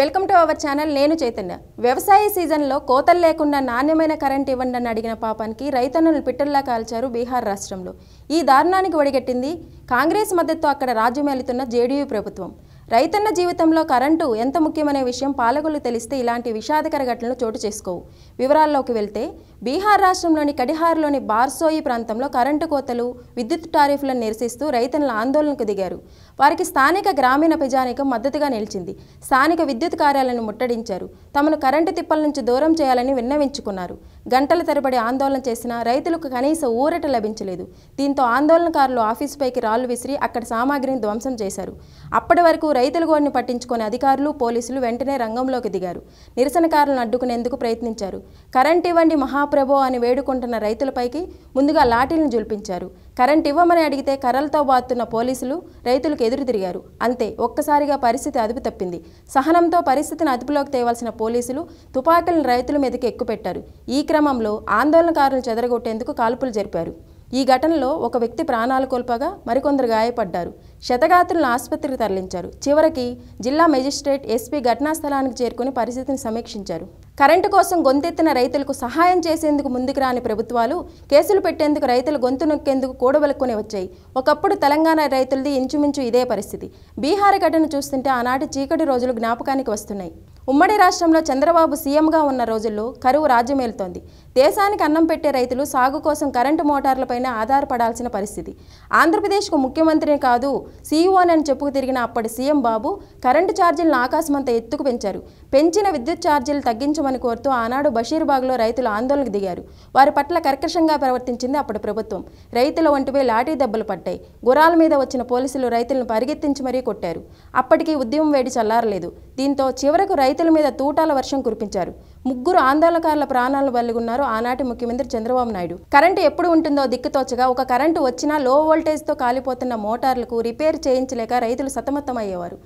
welcome to our channel నేను చైతన్య వ్యవసాయ సీజన్లో కోతలు లేకుండా నాణ్యమైన కరెంట్ ఇవ్వండి అని అడిగిన పాపానికి రైతన్నులు పిట్టల్లా కాల్చారు బీహార్ రాష్ట్రంలో ఈ దారుణానికి ఒడిగట్టింది కాంగ్రెస్ మద్దతు అక్కడ రాజ్యమేలుతున్న జేడీయూ ప్రభుత్వం రైతన్న జీవితంలో కరెంటు ఎంత ముఖ్యమనే విషయం పాలకులు తెలిస్తే ఇలాంటి విషాదకర ఘటనలు చోటు చేసుకోవు వివరాల్లోకి వెళ్తే బీహార్ రాష్ట్రంలోని కటిహార్లోని బార్సోయి ప్రాంతంలో కరెంటు కోతలు విద్యుత్ టారిఫ్లను నిరసిస్తూ రైతుల ఆందోళనకు దిగారు వారికి స్థానిక గ్రామీణ ప్రజానికం మద్దతుగా నిలిచింది స్థానిక విద్యుత్ కార్యాలను ముట్టడించారు తమను కరెంటు తిప్పల నుంచి దూరం చేయాలని విన్నవించుకున్నారు గంటల తరబడి ఆందోళన చేసిన రైతులకు కనీస ఊరట లభించలేదు దీంతో ఆందోళనకారులు ఆఫీసుపైకి రాళ్లు విసిరి అక్కడ సామాగ్రిని ధ్వంసం చేశారు అప్పటి వరకు రైతుల గోడిని పట్టించుకునే అధికారులు పోలీసులు వెంటనే రంగంలోకి దిగారు నిరసనకారులను అడ్డుకునేందుకు ప్రయత్నించారు కరెంటు ఇవ్వండి మహా ప్రభో అని వేడుకుంటున్న రైతులపైకి ముందుగా లాఠీలను జుల్పించారు కరెంట్ ఇవ్వమని అడిగితే కర్రలతో బాతున్న పోలీసులు రైతులకు ఎదురు తిరిగారు అంతే ఒక్కసారిగా పరిస్థితి అదుపు తప్పింది సహనంతో పరిస్థితిని అదుపులోకి తేవాల్సిన పోలీసులు తుపాకులను రైతుల మీదకి ఎక్కుపెట్టారు ఈ క్రమంలో ఆందోళనకారులు చెదరగొట్టేందుకు కాల్పులు జరిపారు ఈ ఘటనలో ఒక వ్యక్తి ప్రాణాలు కోల్పోగా మరికొందరు గాయపడ్డారు శతగాత్రులను ఆసుపత్రికి తరలించారు చివరికి జిల్లా మెజిస్ట్రేట్ ఎస్పీ ఘటనా స్థలానికి చేరుకుని పరిస్థితిని సమీక్షించారు కరెంటు కోసం గొంతెత్తిన రైతులకు సహాయం చేసేందుకు ముందుకు రాని ప్రభుత్వాలు కేసులు పెట్టేందుకు రైతులు గొంతు నొక్కేందుకు కూడబలుక్కొని వచ్చాయి ఒకప్పుడు తెలంగాణ రైతులది ఇంచుమించు ఇదే పరిస్థితి బీహార్ ఘటన చూస్తుంటే ఆనాటి చీకటి రోజులు జ్ఞాపకానికి వస్తున్నాయి ఉమ్మడి రాష్ట్రంలో చంద్రబాబు సీఎంగా ఉన్న రోజుల్లో కరువు రాజ్యమేలుతోంది దేశానికి అన్నం పెట్టే రైతులు సాగు కోసం కరెంటు మోటార్లపైన ఆధారపడాల్సిన పరిస్థితి ఆంధ్రప్రదేశ్కు ముఖ్యమంత్రిని కాదు సీఈఓనని చెప్పుకు తిరిగిన అప్పటి సీఎం బాబు కరెంటు ఛార్జీలను ఆకాశమంత ఎత్తుకు పెంచారు పెంచిన విద్యుత్ ఛార్జీలు తగ్గించమని కోరుతూ ఆనాడు బషీర్బాగ్లో రైతులు ఆందోళనకు దిగారు వారి పట్ల కర్కషంగా ప్రవర్తించింది అప్పటి ప్రభుత్వం రైతుల ఒంటిపై లాఠీ దెబ్బలు పడ్డాయి గురాల మీద వచ్చిన పోలీసులు రైతులను పరిగెత్తించి మరీ కొట్టారు అప్పటికీ ఉద్యమం వేడి చల్లారలేదు దీంతో చివరకు రైతుల మీద తూటాల వర్షం కురిపించారు ముగ్గురు ఆందోళనకారుల ప్రాణాలు బలిగున్నారు ఆనాటి ముఖ్యమంత్రి చంద్రబాబు నాయుడు కరెంటు ఎప్పుడు ఉంటుందో దిక్కుతోచగా ఒక కరెంటు వచ్చినా లో వోల్టేజ్తో కాలిపోతున్న మోటార్లకు రిపేర్ చేయించలేక రైతులు సతమతమయ్యేవారు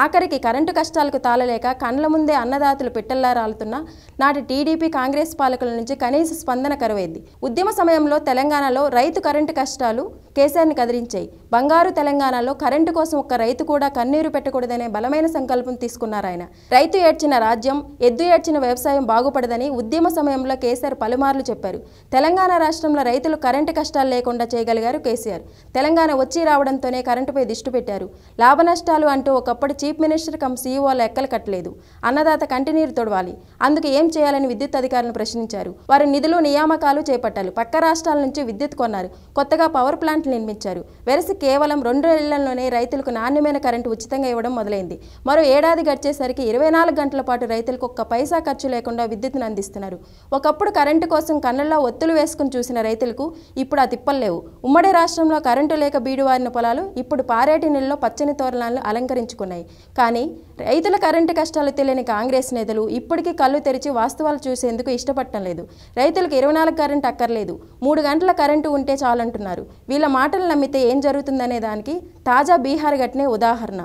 ఆఖరికి కరెంటు కష్టాలకు తాళలేక కండ్ల ముందే అన్నదాతలు పిట్టల్లా రాలుతున్న నాటి టీడీపీ కాంగ్రెస్ పాలకుల నుంచి కనీస స్పందన కరువైంది ఉద్యమ సమయంలో తెలంగాణలో రైతు కరెంటు కష్టాలు కేసీఆర్ని కదిలించాయి బంగారు తెలంగాణలో కరెంటు కోసం ఒక్క రైతు కూడా కన్నీరు పెట్టకూడదనే బలమైన సంకల్పం తీసుకున్నారు ఆయన రైతు ఏడ్చిన రాజ్యం ఎద్దు ఏడ్చిన వ్యవసాయం బాగుపడదని ఉద్యమ సమయంలో కేసీఆర్ పలుమార్లు చెప్పారు తెలంగాణ రాష్ట్రంలో రైతులు కరెంటు కష్టాలు లేకుండా చేయగలిగారు కేసీఆర్ తెలంగాణ వచ్చి రావడంతోనే కరెంటుపై దిష్టి పెట్టారు లాభ నష్టాలు అంటూ ఒకప్పుడు చీఫ్ మినిస్టర్ కమ్ సీఈఓ లెక్కలు కట్టలేదు అన్నదాత కంటినీరు తొడవాలి అందుకు ఏం చేయాలని విద్యుత్ అధికారులను ప్రశ్నించారు వారు నిధులు నియామకాలు చేపట్టాలి పక్క రాష్ట్రాల నుంచి విద్యుత్ కొన్నారు కొత్తగా పవర్ ప్లాంట్లు నిర్మించారు వెరసి కేవలం రెండు నెలల్లోనే రైతులకు నాణ్యమైన కరెంటు ఉచితంగా ఇవ్వడం మొదలైంది మరో ఏడాది గడిచేసరికి ఇరవై నాలుగు గంటల పాటు రైతులకు ఒక్క పైసా ఖర్చు లేకుండా రూపంలో విద్యుత్తును అందిస్తున్నారు ఒకప్పుడు కరెంటు కోసం కన్నుల్లో ఒత్తులు వేసుకుని చూసిన రైతులకు ఇప్పుడు ఆ తిప్పలేవు ఉమ్మడి రాష్ట్రంలో కరెంటు లేక బీడువారిన పొలాలు ఇప్పుడు పారేటి నెలలో పచ్చని తోరణాలను అలంకరించుకున్నాయి కానీ రైతుల కరెంటు కష్టాలు తెలియని కాంగ్రెస్ నేతలు ఇప్పటికీ కళ్ళు తెరిచి వాస్తవాలు చూసేందుకు ఇష్టపడటం లేదు రైతులకు ఇరవై నాలుగు కరెంటు అక్కర్లేదు మూడు గంటల కరెంటు ఉంటే చాలంటున్నారు వీళ్ళ మాటలు నమ్మితే ఏం జరుగుతుందనే దానికి తాజా బీహార్ ఘటనే ఉదాహరణ